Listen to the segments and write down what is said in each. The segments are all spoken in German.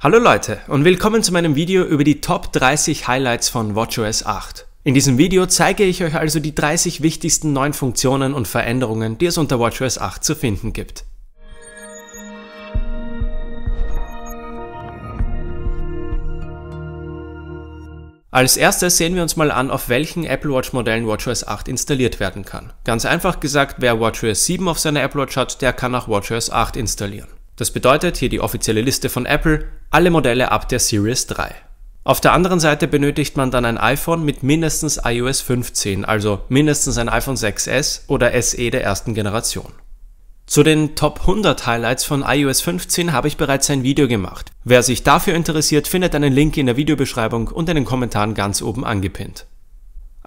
Hallo Leute und willkommen zu meinem Video über die Top 30 Highlights von WatchOS 8. In diesem Video zeige ich euch also die 30 wichtigsten neuen Funktionen und Veränderungen, die es unter WatchOS 8 zu finden gibt. Als erstes sehen wir uns mal an, auf welchen Apple Watch Modellen WatchOS 8 installiert werden kann. Ganz einfach gesagt, wer WatchOS 7 auf seiner Apple Watch hat, der kann auch WatchOS 8 installieren. Das bedeutet hier die offizielle Liste von Apple, alle Modelle ab der Series 3. Auf der anderen Seite benötigt man dann ein iPhone mit mindestens iOS 15, also mindestens ein iPhone 6s oder SE der ersten Generation. Zu den Top 100 Highlights von iOS 15 habe ich bereits ein Video gemacht. Wer sich dafür interessiert, findet einen Link in der Videobeschreibung und in den Kommentaren ganz oben angepinnt.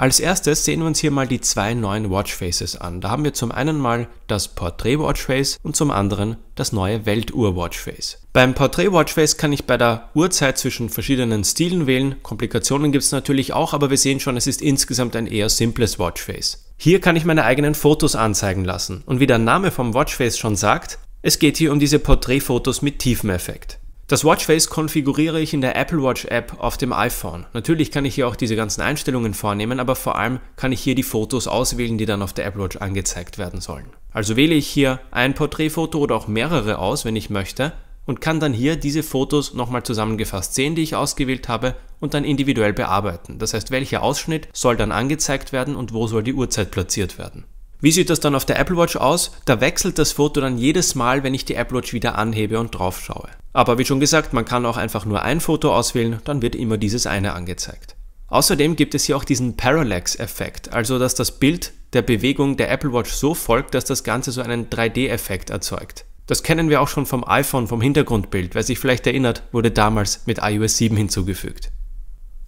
Als erstes sehen wir uns hier mal die zwei neuen Watchfaces an. Da haben wir zum einen mal das Portrait Watchface und zum anderen das neue Weltuhr Watchface. Beim Portrait Watchface kann ich bei der Uhrzeit zwischen verschiedenen Stilen wählen. Komplikationen gibt es natürlich auch, aber wir sehen schon, es ist insgesamt ein eher simples Watchface. Hier kann ich meine eigenen Fotos anzeigen lassen. Und wie der Name vom Watchface schon sagt, es geht hier um diese Porträtfotos mit Tiefeneffekt. Das Watchface konfiguriere ich in der Apple Watch App auf dem iPhone. Natürlich kann ich hier auch diese ganzen Einstellungen vornehmen, aber vor allem kann ich hier die Fotos auswählen, die dann auf der Apple Watch angezeigt werden sollen. Also wähle ich hier ein Porträtfoto oder auch mehrere aus, wenn ich möchte, und kann dann hier diese Fotos nochmal zusammengefasst sehen, die ich ausgewählt habe, und dann individuell bearbeiten. Das heißt, welcher Ausschnitt soll dann angezeigt werden und wo soll die Uhrzeit platziert werden. Wie sieht das dann auf der Apple Watch aus? Da wechselt das Foto dann jedes Mal, wenn ich die Apple Watch wieder anhebe und drauf schaue. Aber wie schon gesagt, man kann auch einfach nur ein Foto auswählen, dann wird immer dieses eine angezeigt. Außerdem gibt es hier auch diesen Parallax-Effekt, also dass das Bild der Bewegung der Apple Watch so folgt, dass das Ganze so einen 3D-Effekt erzeugt. Das kennen wir auch schon vom iPhone, vom Hintergrundbild. Wer sich vielleicht erinnert, wurde damals mit iOS 7 hinzugefügt.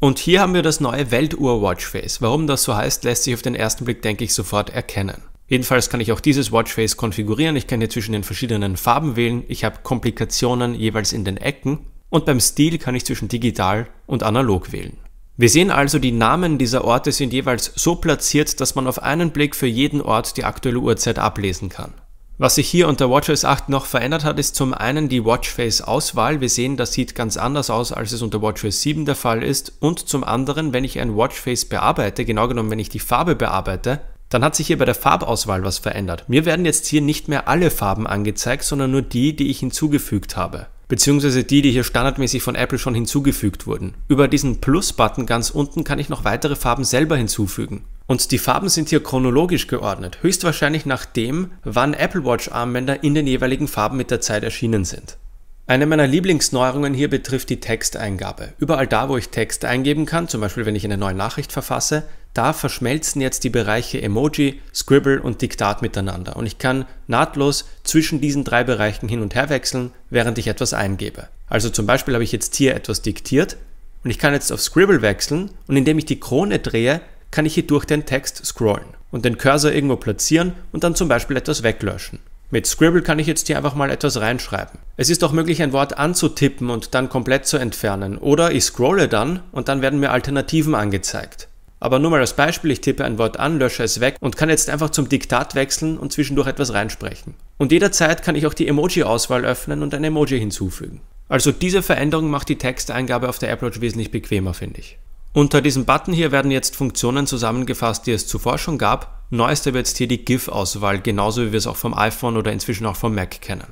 Und hier haben wir das neue Weltuhr-Watchface. Warum das so heißt, lässt sich auf den ersten Blick, denke ich, sofort erkennen. Jedenfalls kann ich auch dieses Watchface konfigurieren. Ich kann hier zwischen den verschiedenen Farben wählen. Ich habe Komplikationen jeweils in den Ecken. Und beim Stil kann ich zwischen digital und analog wählen. Wir sehen also, die Namen dieser Orte sind jeweils so platziert, dass man auf einen Blick für jeden Ort die aktuelle Uhrzeit ablesen kann. Was sich hier unter WatchOS 8 noch verändert hat, ist zum einen die Watchface-Auswahl. Wir sehen, das sieht ganz anders aus, als es unter WatchOS 7 der Fall ist. Und zum anderen, wenn ich ein Watchface bearbeite, genau genommen, wenn ich die Farbe bearbeite, dann hat sich hier bei der Farbauswahl was verändert. Mir werden jetzt hier nicht mehr alle Farben angezeigt, sondern nur die, die ich hinzugefügt habe beziehungsweise die, die hier standardmäßig von Apple schon hinzugefügt wurden. Über diesen Plus-Button ganz unten kann ich noch weitere Farben selber hinzufügen. Und die Farben sind hier chronologisch geordnet, höchstwahrscheinlich nach dem, wann Apple Watch Armbänder in den jeweiligen Farben mit der Zeit erschienen sind. Eine meiner Lieblingsneuerungen hier betrifft die Texteingabe. Überall da, wo ich Text eingeben kann, zum Beispiel wenn ich eine neue Nachricht verfasse, da verschmelzen jetzt die Bereiche Emoji, Scribble und Diktat miteinander und ich kann nahtlos zwischen diesen drei Bereichen hin und her wechseln, während ich etwas eingebe. Also zum Beispiel habe ich jetzt hier etwas diktiert und ich kann jetzt auf Scribble wechseln und indem ich die Krone drehe, kann ich hier durch den Text scrollen und den Cursor irgendwo platzieren und dann zum Beispiel etwas weglöschen. Mit Scribble kann ich jetzt hier einfach mal etwas reinschreiben. Es ist auch möglich, ein Wort anzutippen und dann komplett zu entfernen. Oder ich scrolle dann und dann werden mir Alternativen angezeigt. Aber nur mal als Beispiel, ich tippe ein Wort an, lösche es weg und kann jetzt einfach zum Diktat wechseln und zwischendurch etwas reinsprechen. Und jederzeit kann ich auch die Emoji-Auswahl öffnen und ein Emoji hinzufügen. Also diese Veränderung macht die Texteingabe auf der AirPlotch wesentlich bequemer, finde ich. Unter diesem Button hier werden jetzt Funktionen zusammengefasst, die es zuvor schon gab. Neu ist aber jetzt hier die GIF-Auswahl, genauso wie wir es auch vom iPhone oder inzwischen auch vom Mac kennen.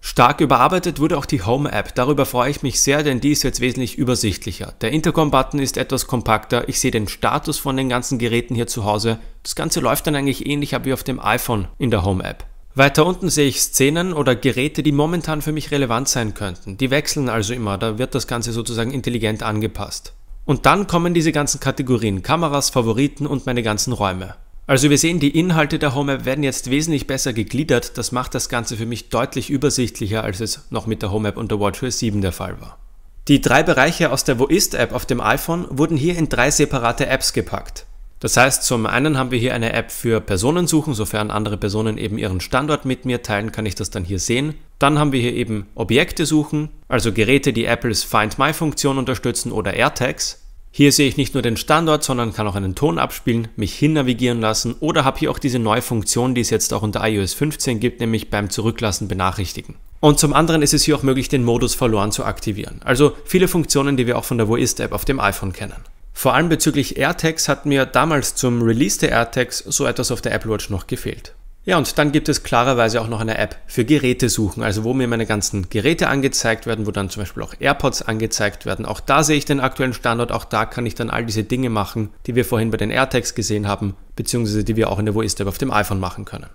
Stark überarbeitet wurde auch die Home-App. Darüber freue ich mich sehr, denn die ist jetzt wesentlich übersichtlicher. Der Intercom-Button ist etwas kompakter. Ich sehe den Status von den ganzen Geräten hier zu Hause. Das Ganze läuft dann eigentlich ähnlich ab wie auf dem iPhone in der Home-App. Weiter unten sehe ich Szenen oder Geräte, die momentan für mich relevant sein könnten. Die wechseln also immer, da wird das Ganze sozusagen intelligent angepasst. Und dann kommen diese ganzen Kategorien, Kameras, Favoriten und meine ganzen Räume. Also wir sehen, die Inhalte der Home App werden jetzt wesentlich besser gegliedert. Das macht das Ganze für mich deutlich übersichtlicher, als es noch mit der Home App und der WatchOS 7 der Fall war. Die drei Bereiche aus der Wo ist App auf dem iPhone wurden hier in drei separate Apps gepackt. Das heißt, zum einen haben wir hier eine App für Personensuchen, sofern andere Personen eben ihren Standort mit mir teilen, kann ich das dann hier sehen. Dann haben wir hier eben Objekte suchen, also Geräte, die Apples Find My Funktion unterstützen oder AirTags. Hier sehe ich nicht nur den Standort, sondern kann auch einen Ton abspielen, mich hin navigieren lassen oder habe hier auch diese neue Funktion, die es jetzt auch unter iOS 15 gibt, nämlich beim Zurücklassen benachrichtigen. Und zum anderen ist es hier auch möglich, den Modus verloren zu aktivieren. Also viele Funktionen, die wir auch von der Wo ist App auf dem iPhone kennen. Vor allem bezüglich AirTags hat mir damals zum Release der AirTags so etwas auf der Apple Watch noch gefehlt. Ja, und dann gibt es klarerweise auch noch eine App für Geräte suchen, also wo mir meine ganzen Geräte angezeigt werden, wo dann zum Beispiel auch AirPods angezeigt werden. Auch da sehe ich den aktuellen Standort, auch da kann ich dann all diese Dinge machen, die wir vorhin bei den AirTags gesehen haben, beziehungsweise die wir auch in der Wo ist App auf dem iPhone machen können.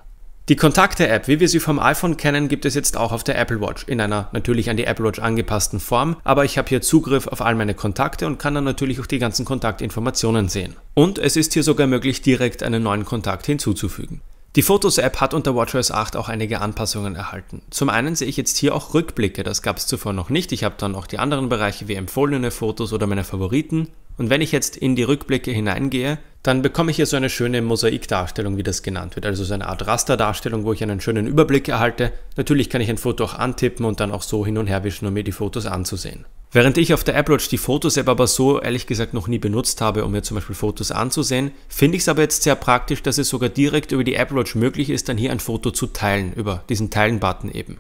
Die Kontakte-App, wie wir sie vom iPhone kennen, gibt es jetzt auch auf der Apple Watch, in einer natürlich an die Apple Watch angepassten Form, aber ich habe hier Zugriff auf all meine Kontakte und kann dann natürlich auch die ganzen Kontaktinformationen sehen. Und es ist hier sogar möglich, direkt einen neuen Kontakt hinzuzufügen. Die Fotos-App hat unter WatchOS 8 auch einige Anpassungen erhalten. Zum einen sehe ich jetzt hier auch Rückblicke, das gab es zuvor noch nicht. Ich habe dann auch die anderen Bereiche wie empfohlene Fotos oder meine Favoriten. Und wenn ich jetzt in die Rückblicke hineingehe, dann bekomme ich hier so eine schöne Mosaikdarstellung, wie das genannt wird. Also so eine Art Rasterdarstellung, wo ich einen schönen Überblick erhalte. Natürlich kann ich ein Foto auch antippen und dann auch so hin und her wischen, um mir die Fotos anzusehen. Während ich auf der Apple die Fotos-App aber so ehrlich gesagt noch nie benutzt habe, um mir zum Beispiel Fotos anzusehen, finde ich es aber jetzt sehr praktisch, dass es sogar direkt über die Apple möglich ist, dann hier ein Foto zu teilen, über diesen Teilen-Button eben.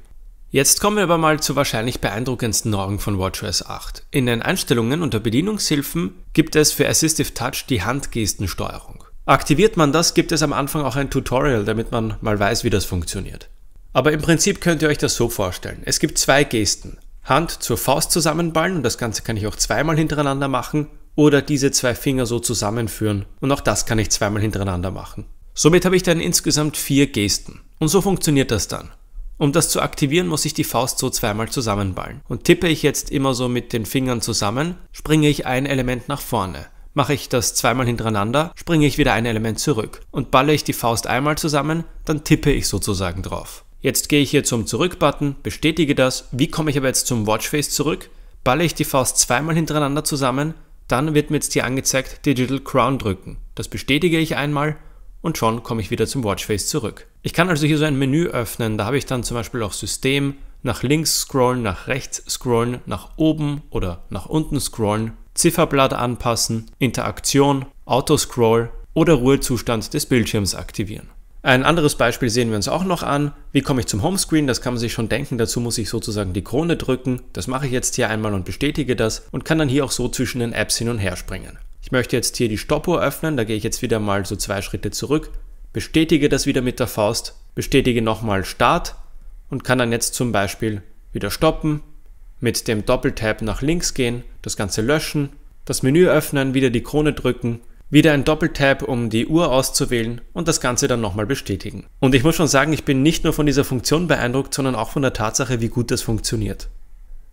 Jetzt kommen wir aber mal zur wahrscheinlich beeindruckendsten Neuerung von WatchOS 8. In den Einstellungen unter Bedienungshilfen gibt es für Assistive Touch die Handgestensteuerung. Aktiviert man das, gibt es am Anfang auch ein Tutorial, damit man mal weiß, wie das funktioniert. Aber im Prinzip könnt ihr euch das so vorstellen. Es gibt zwei Gesten. Hand zur Faust zusammenballen und das Ganze kann ich auch zweimal hintereinander machen oder diese zwei Finger so zusammenführen und auch das kann ich zweimal hintereinander machen. Somit habe ich dann insgesamt vier Gesten. Und so funktioniert das dann. Um das zu aktivieren, muss ich die Faust so zweimal zusammenballen. Und tippe ich jetzt immer so mit den Fingern zusammen, springe ich ein Element nach vorne. Mache ich das zweimal hintereinander, springe ich wieder ein Element zurück. Und balle ich die Faust einmal zusammen, dann tippe ich sozusagen drauf. Jetzt gehe ich hier zum Zurück-Button, bestätige das. Wie komme ich aber jetzt zum Watchface zurück? Balle ich die Faust zweimal hintereinander zusammen, dann wird mir jetzt hier angezeigt Digital Crown drücken. Das bestätige ich einmal und schon komme ich wieder zum Watchface zurück. Ich kann also hier so ein Menü öffnen, da habe ich dann zum Beispiel auch System, nach links scrollen, nach rechts scrollen, nach oben oder nach unten scrollen, Zifferblatt anpassen, Interaktion, Autoscroll oder Ruhezustand des Bildschirms aktivieren. Ein anderes Beispiel sehen wir uns auch noch an. Wie komme ich zum Homescreen? Das kann man sich schon denken. Dazu muss ich sozusagen die Krone drücken. Das mache ich jetzt hier einmal und bestätige das und kann dann hier auch so zwischen den Apps hin und her springen. Ich möchte jetzt hier die Stoppuhr öffnen, da gehe ich jetzt wieder mal so zwei Schritte zurück, bestätige das wieder mit der Faust, bestätige nochmal Start und kann dann jetzt zum Beispiel wieder stoppen, mit dem Doppeltap nach links gehen, das Ganze löschen, das Menü öffnen, wieder die Krone drücken, wieder ein Doppeltap, um die Uhr auszuwählen und das Ganze dann nochmal bestätigen. Und ich muss schon sagen, ich bin nicht nur von dieser Funktion beeindruckt, sondern auch von der Tatsache, wie gut das funktioniert.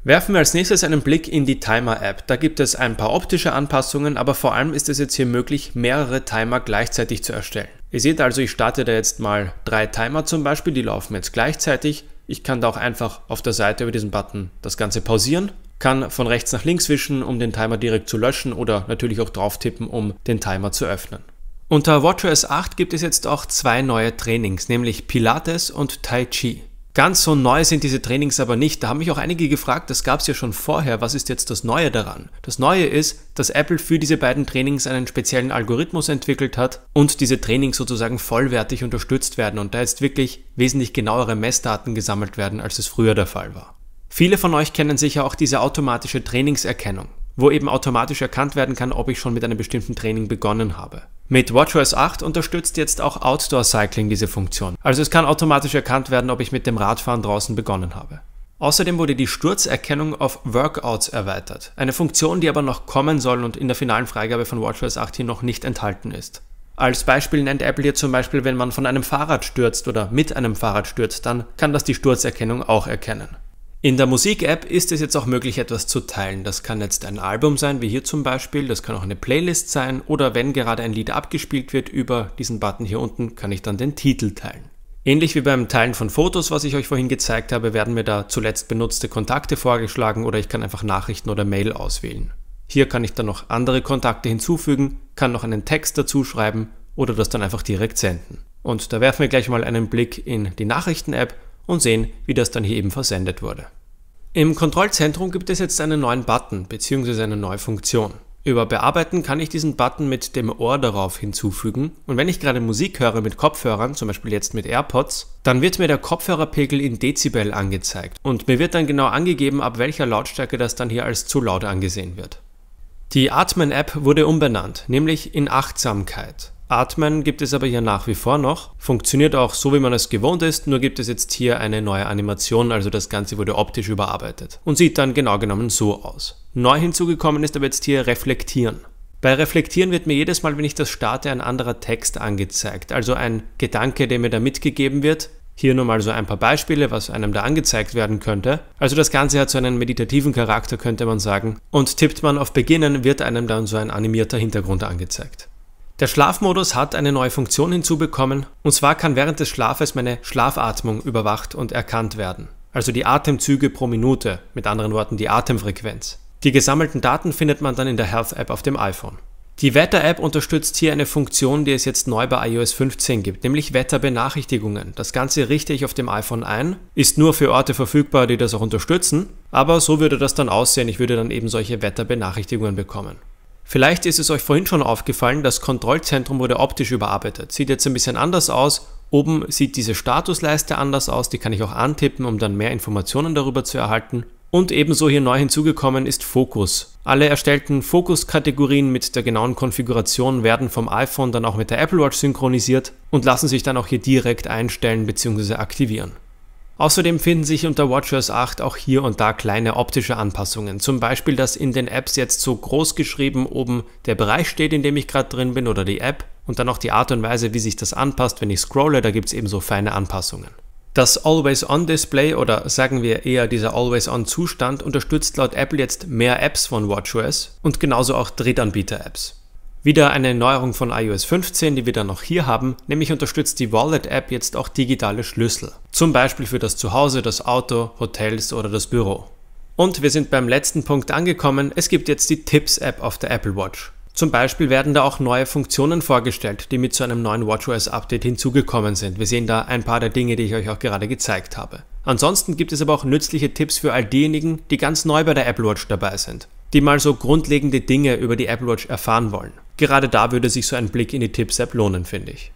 Werfen wir als nächstes einen Blick in die Timer-App. Da gibt es ein paar optische Anpassungen, aber vor allem ist es jetzt hier möglich, mehrere Timer gleichzeitig zu erstellen. Ihr seht also, ich starte da jetzt mal drei Timer zum Beispiel, die laufen jetzt gleichzeitig. Ich kann da auch einfach auf der Seite über diesen Button das Ganze pausieren, kann von rechts nach links wischen, um den Timer direkt zu löschen oder natürlich auch drauf tippen, um den Timer zu öffnen. Unter WatchOS 8 gibt es jetzt auch zwei neue Trainings, nämlich Pilates und Tai Chi. Ganz so neu sind diese Trainings aber nicht. Da haben mich auch einige gefragt, das gab es ja schon vorher, was ist jetzt das Neue daran? Das Neue ist, dass Apple für diese beiden Trainings einen speziellen Algorithmus entwickelt hat und diese Trainings sozusagen vollwertig unterstützt werden und da jetzt wirklich wesentlich genauere Messdaten gesammelt werden, als es früher der Fall war. Viele von euch kennen sicher auch diese automatische Trainingserkennung, wo eben automatisch erkannt werden kann, ob ich schon mit einem bestimmten Training begonnen habe. Mit WatchOS 8 unterstützt jetzt auch Outdoor Cycling diese Funktion. Also es kann automatisch erkannt werden, ob ich mit dem Radfahren draußen begonnen habe. Außerdem wurde die Sturzerkennung auf Workouts erweitert. Eine Funktion, die aber noch kommen soll und in der finalen Freigabe von WatchOS 8 hier noch nicht enthalten ist. Als Beispiel nennt Apple hier zum Beispiel, wenn man von einem Fahrrad stürzt oder mit einem Fahrrad stürzt, dann kann das die Sturzerkennung auch erkennen. In der Musik-App ist es jetzt auch möglich, etwas zu teilen. Das kann jetzt ein Album sein, wie hier zum Beispiel, das kann auch eine Playlist sein oder wenn gerade ein Lied abgespielt wird, über diesen Button hier unten kann ich dann den Titel teilen. Ähnlich wie beim Teilen von Fotos, was ich euch vorhin gezeigt habe, werden mir da zuletzt benutzte Kontakte vorgeschlagen oder ich kann einfach Nachrichten oder Mail auswählen. Hier kann ich dann noch andere Kontakte hinzufügen, kann noch einen Text dazu schreiben oder das dann einfach direkt senden. Und da werfen wir gleich mal einen Blick in die Nachrichten-App und sehen, wie das dann hier eben versendet wurde. Im Kontrollzentrum gibt es jetzt einen neuen Button bzw. eine neue Funktion. Über Bearbeiten kann ich diesen Button mit dem Ohr darauf hinzufügen und wenn ich gerade Musik höre mit Kopfhörern, zum Beispiel jetzt mit AirPods, dann wird mir der Kopfhörerpegel in Dezibel angezeigt und mir wird dann genau angegeben, ab welcher Lautstärke das dann hier als zu laut angesehen wird. Die Atmen-App wurde umbenannt, nämlich in Achtsamkeit. Atmen gibt es aber hier nach wie vor noch. Funktioniert auch so, wie man es gewohnt ist, nur gibt es jetzt hier eine neue Animation, also das Ganze wurde optisch überarbeitet und sieht dann genau genommen so aus. Neu hinzugekommen ist aber jetzt hier Reflektieren. Bei Reflektieren wird mir jedes Mal, wenn ich das starte, ein anderer Text angezeigt, also ein Gedanke, der mir da mitgegeben wird. Hier nur mal so ein paar Beispiele, was einem da angezeigt werden könnte. Also das Ganze hat so einen meditativen Charakter, könnte man sagen. Und tippt man auf Beginnen, wird einem dann so ein animierter Hintergrund angezeigt. Der Schlafmodus hat eine neue Funktion hinzubekommen, und zwar kann während des Schlafes meine Schlafatmung überwacht und erkannt werden, also die Atemzüge pro Minute, mit anderen Worten die Atemfrequenz. Die gesammelten Daten findet man dann in der Health App auf dem iPhone. Die Wetter-App unterstützt hier eine Funktion, die es jetzt neu bei iOS 15 gibt, nämlich Wetterbenachrichtigungen. Das Ganze richte ich auf dem iPhone ein, ist nur für Orte verfügbar, die das auch unterstützen, aber so würde das dann aussehen. Ich würde dann eben solche Wetterbenachrichtigungen bekommen. Vielleicht ist es euch vorhin schon aufgefallen, das Kontrollzentrum wurde optisch überarbeitet. Sieht jetzt ein bisschen anders aus. Oben sieht diese Statusleiste anders aus, die kann ich auch antippen, um dann mehr Informationen darüber zu erhalten. Und ebenso hier neu hinzugekommen ist Fokus. Alle erstellten Fokuskategorien mit der genauen Konfiguration werden vom iPhone dann auch mit der Apple Watch synchronisiert und lassen sich dann auch hier direkt einstellen bzw. aktivieren. Außerdem finden sich unter WatchOS 8 auch hier und da kleine optische Anpassungen. Zum Beispiel, dass in den Apps jetzt so groß geschrieben oben der Bereich steht, in dem ich gerade drin bin oder die App und dann auch die Art und Weise, wie sich das anpasst, wenn ich scrolle, da gibt es eben so feine Anpassungen. Das Always-On-Display oder sagen wir eher dieser Always-On-Zustand unterstützt laut Apple jetzt mehr Apps von WatchOS und genauso auch Drittanbieter-Apps. Wieder eine Neuerung von iOS 15, die wir dann noch hier haben, nämlich unterstützt die Wallet-App jetzt auch digitale Schlüssel. Zum Beispiel für das Zuhause, das Auto, Hotels oder das Büro. Und wir sind beim letzten Punkt angekommen, es gibt jetzt die Tipps-App auf der Apple Watch. Zum Beispiel werden da auch neue Funktionen vorgestellt, die mit zu einem neuen WatchOS-Update hinzugekommen sind. Wir sehen da ein paar der Dinge, die ich euch auch gerade gezeigt habe. Ansonsten gibt es aber auch nützliche Tipps für all diejenigen, die ganz neu bei der Apple Watch dabei sind, die mal so grundlegende Dinge über die Apple Watch erfahren wollen. Gerade da würde sich so ein Blick in die Tipps-App lohnen, finde ich.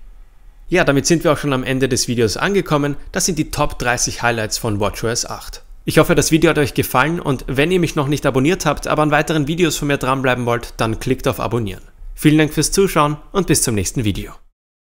Ja, damit sind wir auch schon am Ende des Videos angekommen. Das sind die Top 30 Highlights von WatchOS 8. Ich hoffe, das Video hat euch gefallen und wenn ihr mich noch nicht abonniert habt, aber an weiteren Videos von mir dranbleiben wollt, dann klickt auf Abonnieren. Vielen Dank fürs Zuschauen und bis zum nächsten Video.